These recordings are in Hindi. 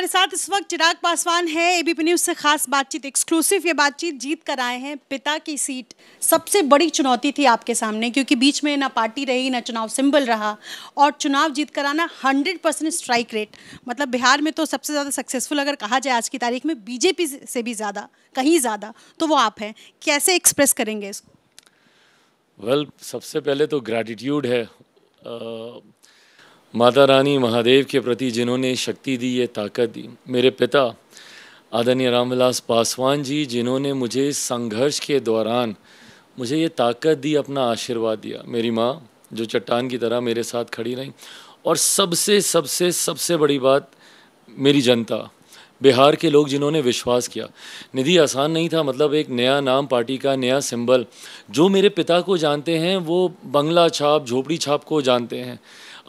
हमारे साथ इस वक्त चिराग पासवान है एबीपी न्यूज से खास बातचीत एक्सक्लूसिव ये बातचीत जीत कर आए हैं पिता की सीट सबसे बड़ी चुनौती थी आपके सामने क्योंकि बीच में ना पार्टी रही ना चुनाव सिंबल रहा और चुनाव जीत कर आना हंड्रेड परसेंट स्ट्राइक रेट मतलब बिहार में तो सबसे ज़्यादा सक्सेसफुल अगर कहा जाए आज की तारीख में बीजेपी से भी ज़्यादा कहीं ज़्यादा तो वो आप हैं कैसे एक्सप्रेस करेंगे इसको वेल well, सबसे पहले तो ग्रैटिट्यूड है uh... माता रानी महादेव के प्रति जिन्होंने शक्ति दी ये ताकत दी मेरे पिता आदरणीय रामविलास पासवान जी जिन्होंने मुझे संघर्ष के दौरान मुझे ये ताकत दी अपना आशीर्वाद दिया मेरी माँ जो चट्टान की तरह मेरे साथ खड़ी रहीं और सबसे सबसे सबसे बड़ी बात मेरी जनता बिहार के लोग जिन्होंने विश्वास किया निधि आसान नहीं था मतलब एक नया नाम पार्टी का नया सिंबल जो मेरे पिता को जानते हैं वो बंगला छाप झोपड़ी छाप को जानते हैं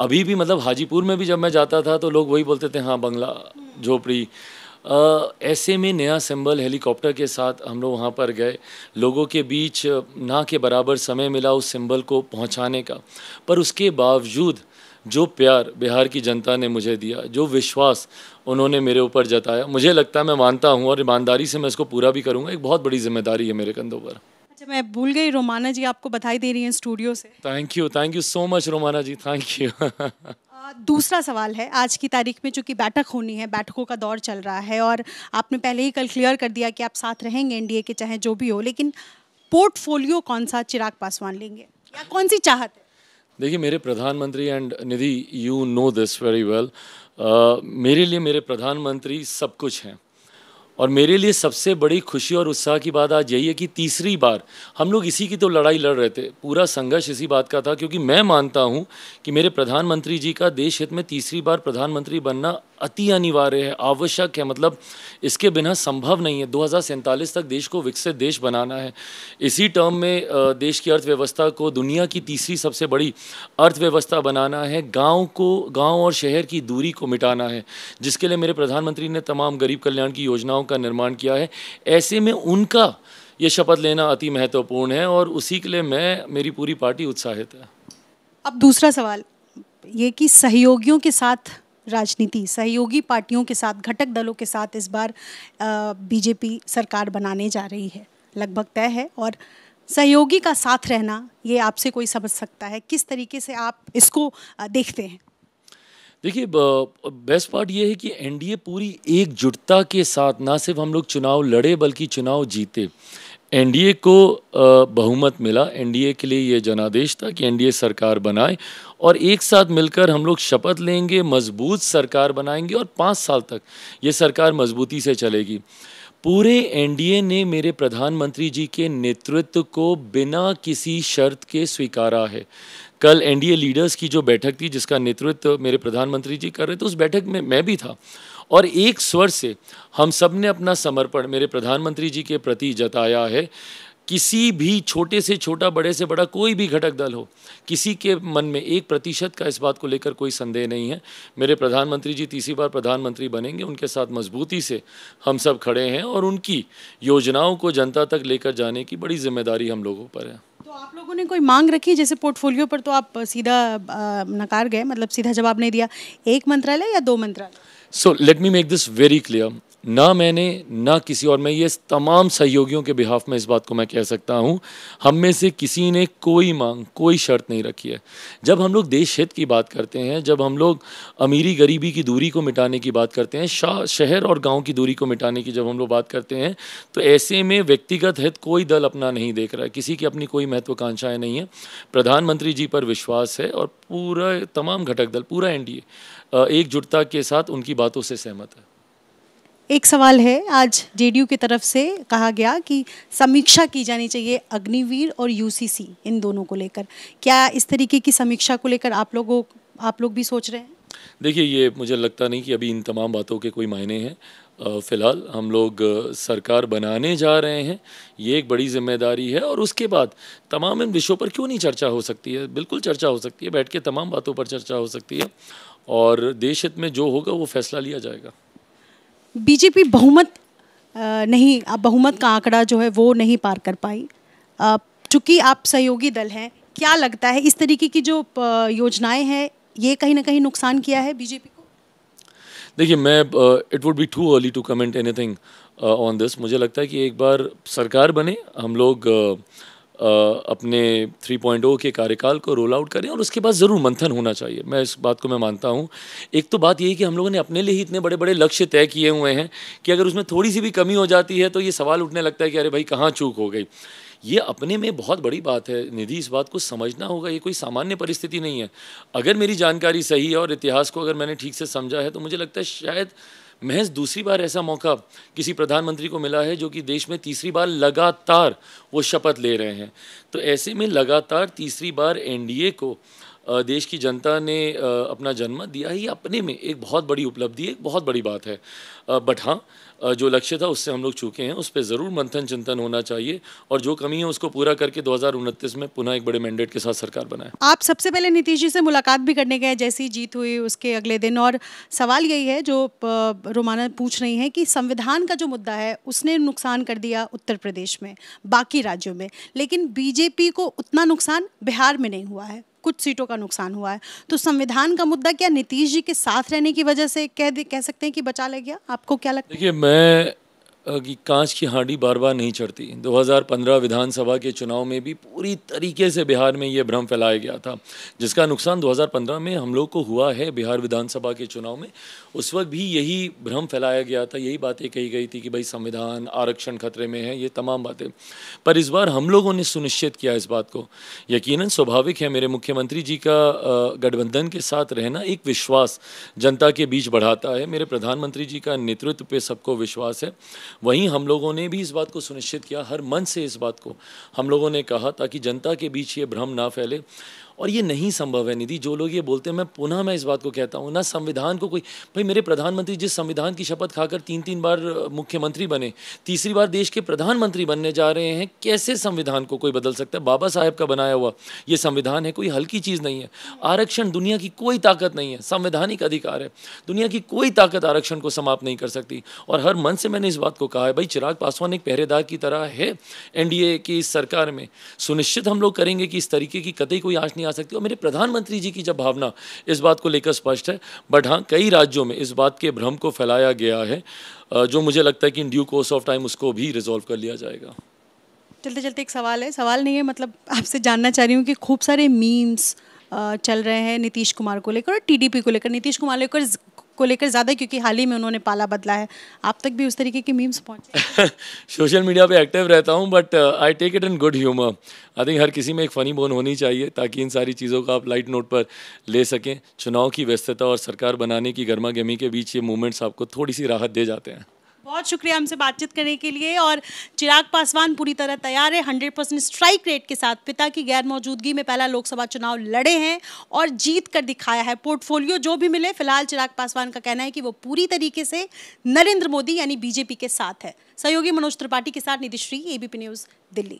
अभी भी मतलब हाजीपुर में भी जब मैं जाता था तो लोग वही बोलते थे हाँ बंगला झोपड़ी ऐसे में नया सिंबल हेलीकॉप्टर के साथ हम लोग वहाँ पर गए लोगों के बीच ना के बराबर समय मिला उस सिंबल को पहुँचाने का पर उसके बावजूद जो प्यार बिहार की जनता ने मुझे दिया जो विश्वास उन्होंने मेरे ऊपर जताया मुझे लगता है मैं मानता हूँ और ईमानदारी से मैं इसको पूरा भी करूँगा एक बहुत बड़ी जिम्मेदारी है मेरे कंधों पर अच्छा मैं भूल गई रोमाना जी आपको बधाई दे रही हैं स्टूडियो से thank you thank you so much Romana ji thank you दूसरा सवाल है आज की तारीख में चूंकि बैठक होनी है बैठकों का दौर चल रहा है और आपने पहले ही कल क्लियर कर दिया कि आप साथ रहेंगे एनडीए के चाहे जो भी हो लेकिन पोर्टफोलियो कौन सा चिराग पासवान लेंगे या कौन सी चाहत है देखिए मेरे प्रधानमंत्री and Nidhi you know this very well मेरे लिए मेरे प्रधानमंत्री सब कुछ हैं और मेरे लिए सबसे बड़ी खुशी और उत्साह की बात आज यही है कि तीसरी बार हम लोग इसी की तो लड़ाई लड़ रहे थे पूरा संघर्ष इसी बात का था क्योंकि मैं मानता हूं कि मेरे प्रधानमंत्री जी का देश हित में तीसरी बार प्रधानमंत्री बनना अति अनिवार्य है आवश्यक है मतलब इसके बिना संभव नहीं है दो तक देश को विकसित देश बनाना है इसी टर्म में देश की अर्थव्यवस्था को दुनिया की तीसरी सबसे बड़ी अर्थव्यवस्था बनाना है गांव को गांव और शहर की दूरी को मिटाना है जिसके लिए मेरे प्रधानमंत्री ने तमाम गरीब कल्याण की योजनाओं संस्थाओं का निर्माण किया है ऐसे में उनका ये शपथ लेना अति महत्वपूर्ण है और उसी के लिए मैं मेरी पूरी पार्टी उत्साहित है अब दूसरा सवाल ये कि सहयोगियों के साथ राजनीति सहयोगी पार्टियों के साथ घटक दलों के साथ इस बार बीजेपी सरकार बनाने जा रही है लगभग तय है और सहयोगी का साथ रहना ये आपसे कोई समझ सकता है किस तरीके से आप इसको देखते हैं देखिए बेस्ट पार्ट ये है कि एनडीए पूरी एकजुटता के साथ ना सिर्फ हम लोग चुनाव लड़े बल्कि चुनाव जीते एनडीए को बहुमत मिला एनडीए के लिए ये जनादेश था कि एनडीए सरकार बनाए और एक साथ मिलकर हम लोग शपथ लेंगे मजबूत सरकार बनाएंगे और पाँच साल तक ये सरकार मजबूती से चलेगी पूरे एनडीए ने मेरे प्रधानमंत्री जी के नेतृत्व को बिना किसी शर्त के स्वीकारा है कल एनडीए लीडर्स की जो बैठक थी जिसका नेतृत्व मेरे प्रधानमंत्री जी कर रहे थे उस बैठक में मैं भी था और एक स्वर से हम सब ने अपना समर्पण मेरे प्रधानमंत्री जी के प्रति जताया है किसी भी छोटे से छोटा बड़े से बड़ा कोई भी घटक दल हो किसी के मन में एक प्रतिशत का इस बात को लेकर कोई संदेह नहीं है मेरे प्रधानमंत्री जी तीसरी बार प्रधानमंत्री बनेंगे उनके साथ मजबूती से हम सब खड़े हैं और उनकी योजनाओं को जनता तक लेकर जाने की बड़ी जिम्मेदारी हम लोगों पर है तो आप लोगों ने कोई मांग रखी जैसे पोर्टफोलियो पर तो आप सीधा नकार गए मतलब सीधा जवाब नहीं दिया एक मंत्रालय या दो मंत्रालय so let me make this very clear ना मैंने ना किसी और मैं ये तमाम सहयोगियों के बिहाफ में इस बात को मैं कह सकता हूँ हम में से किसी ने कोई मांग कोई शर्त नहीं रखी है जब हम लोग देश हित की बात करते हैं जब हम लोग अमीरी गरीबी की दूरी को मिटाने की बात करते हैं शहर और गांव की दूरी को मिटाने की जब हम लोग बात करते हैं तो ऐसे में व्यक्तिगत हित कोई दल अपना नहीं देख रहा है किसी की अपनी कोई महत्वाकांक्षाएँ नहीं है प्रधानमंत्री जी पर विश्वास है और पूरा तमाम घटक दल पूरा एन एकजुटता के साथ उनकी बातों से सहमत है एक सवाल है आज जेडीयू की तरफ से कहा गया कि समीक्षा की जानी चाहिए अग्निवीर और यूसीसी इन दोनों को लेकर क्या इस तरीके की समीक्षा को लेकर आप लोगों आप लोग भी सोच रहे हैं देखिए ये मुझे लगता नहीं कि अभी इन तमाम बातों के कोई मायने हैं फ़िलहाल हम लोग सरकार बनाने जा रहे हैं ये एक बड़ी जिम्मेदारी है और उसके बाद तमाम इन विषयों पर क्यों नहीं चर्चा हो सकती है बिल्कुल चर्चा हो सकती है बैठ के तमाम बातों पर चर्चा हो सकती है और देश हित में जो होगा वो फैसला लिया जाएगा बीजेपी बहुमत नहीं बहुमत का आंकड़ा जो है वो नहीं पार कर पाई चूँकि आप सहयोगी दल हैं क्या लगता है इस तरीके की जो योजनाएं हैं ये कहीं ना कहीं नुकसान किया है बीजेपी को देखिए मैं it would be too early to comment anything on this मुझे लगता है कि एक बार सरकार बने हम लोग uh, अपने 3.0 के कार्यकाल को रोल आउट करें और उसके बाद ज़रूर मंथन होना चाहिए मैं इस बात को मैं मानता हूँ एक तो बात यही कि हम लोगों ने अपने लिए ही इतने बड़े बड़े लक्ष्य तय किए हुए हैं कि अगर उसमें थोड़ी सी भी कमी हो जाती है तो ये सवाल उठने लगता है कि अरे भाई कहाँ चूक हो गई ये अपने में बहुत बड़ी बात है निधि इस बात को समझना होगा ये कोई सामान्य परिस्थिति नहीं है अगर मेरी जानकारी सही है और इतिहास को अगर मैंने ठीक से समझा है तो मुझे लगता है शायद महज दूसरी बार ऐसा मौका किसी प्रधानमंत्री को मिला है जो कि देश में तीसरी बार लगातार वो शपथ ले रहे हैं तो ऐसे में लगातार तीसरी बार एनडीए को देश की जनता ने अपना जन्म दिया ही अपने में एक बहुत बड़ी उपलब्धि एक बहुत बड़ी बात है बट हाँ जो लक्ष्य था उससे हम लोग चूके हैं उस पर ज़रूर मंथन चिंतन होना चाहिए और जो कमी है उसको पूरा करके दो में पुनः एक बड़े मैंडेट के साथ सरकार बनाए आप सबसे पहले नीतीश जी से मुलाकात भी करने गए जैसी जीत हुई उसके अगले दिन और सवाल यही है जो रोमाना पूछ रही हैं कि संविधान का जो मुद्दा है उसने नुकसान कर दिया उत्तर प्रदेश में बाकी राज्यों में लेकिन बीजेपी को उतना नुकसान बिहार में नहीं हुआ है कुछ सीटों का नुकसान हुआ है तो संविधान का मुद्दा क्या नीतीश जी के साथ रहने की वजह से कह कह सकते हैं कि बचा ले गया आपको क्या लगता है देखिए मैं कि कांच की हांडी बार बार नहीं चढ़ती 2015 विधानसभा के चुनाव में भी पूरी तरीके से बिहार में ये भ्रम फैलाया गया था जिसका नुकसान 2015 में हम लोग को हुआ है बिहार विधानसभा के चुनाव में उस वक्त भी यही भ्रम फैलाया गया था यही बातें कही गई थी कि भाई संविधान आरक्षण खतरे में है ये तमाम बातें पर इस बार हम लोगों ने सुनिश्चित किया इस बात को यकीन स्वाभाविक है मेरे मुख्यमंत्री जी का गठबंधन के साथ रहना एक विश्वास जनता के बीच बढ़ाता है मेरे प्रधानमंत्री जी का नेतृत्व पर सबको विश्वास है वहीं हम लोगों ने भी इस बात को सुनिश्चित किया हर मन से इस बात को हम लोगों ने कहा ताकि जनता के बीच ये भ्रम ना फैले और ये नहीं संभव है निधि जो लोग ये बोलते हैं मैं पुनः मैं इस बात को कहता हूँ ना संविधान को कोई भाई मेरे प्रधानमंत्री जिस संविधान की शपथ खाकर तीन तीन बार मुख्यमंत्री बने तीसरी बार देश के प्रधानमंत्री बनने जा रहे हैं कैसे संविधान को कोई बदल सकता है बाबा साहेब का बनाया हुआ ये संविधान है कोई हल्की चीज़ नहीं है आरक्षण दुनिया की कोई ताकत नहीं है संवैधानिक अधिकार है दुनिया की कोई ताकत आरक्षण को समाप्त नहीं कर सकती और हर मन से मैंने इस बात को कहा है भाई चिराग पासवान एक पहरेदार की तरह है एनडीए की सरकार में सुनिश्चित हम लोग करेंगे कि इस तरीके की कतई कोई आश नहीं जा सकती और मेरे प्रधानमंत्री जी की जब भावना इस बात को लेकर स्पष्ट है बट हाँ कई राज्यों में इस बात के भ्रम को फैलाया गया है जो मुझे लगता है कि in due course of time उसको भी रिजोल्व कर लिया जाएगा चलते चलते एक सवाल है सवाल नहीं है मतलब आपसे जानना चाह रही हूँ कि खूब सारे मीम्स चल रहे हैं नीतीश कुमार को लेकर और टीडीपी को लेकर नीतीश कुमार लेकर को लेकर ज़्यादा क्योंकि हाल ही में उन्होंने पाला बदला है आप तक भी उस तरीके की मीम्स पहुँचे सोशल मीडिया पे एक्टिव रहता हूँ but I take it in good humour I think हर किसी में एक फ़नी बोन होनी चाहिए ताकि इन सारी चीज़ों का आप लाइट नोट पर ले सकें चुनाव की व्यस्तता और सरकार बनाने की गर्मा गर्मी के बीच ये मूवमेंट्स आपको थोड़ी सी राहत दे जाते हैं बहुत शुक्रिया हमसे बातचीत करने के लिए और चिराग पासवान पूरी तरह तैयार है हंड्रेड परसेंट स्ट्राइक रेट के साथ पिता की गैर मौजूदगी में पहला लोकसभा चुनाव लड़े हैं और जीत कर दिखाया है पोर्टफोलियो जो भी मिले फिलहाल चिराग पासवान का कहना है कि वो पूरी तरीके से नरेंद्र मोदी यानी बीजेपी के साथ है सहयोगी मनोज त्रिपाठी के साथ निधिश्री एबीपी न्यूज़ दिल्ली